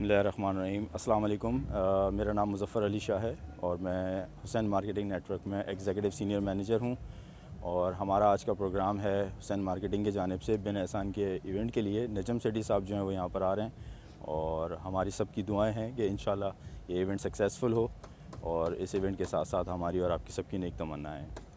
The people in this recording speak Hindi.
बसमीम मेरा नाम मुजफ़र अली शाह है और मैं हुसैन मार्केटिंग नेटवर्क में एग्जीक्यूटिव सीनियर मैनेजर हूँ और हमारा आज का प्रोग्राम है हुसैन मार्केटिंग की जानब से बिन एहसान के इवेंट के लिए नजम सेठी साहब जो हैं वो यहाँ पर आ रहे हैं और हमारी सबकी दुआएं हैं कि इन ये इवेंट सक्सेसफुल हो और इस इवेंट के साथ साथ हमारी और आपकी सबकी नेक तमन्नाएँ हैं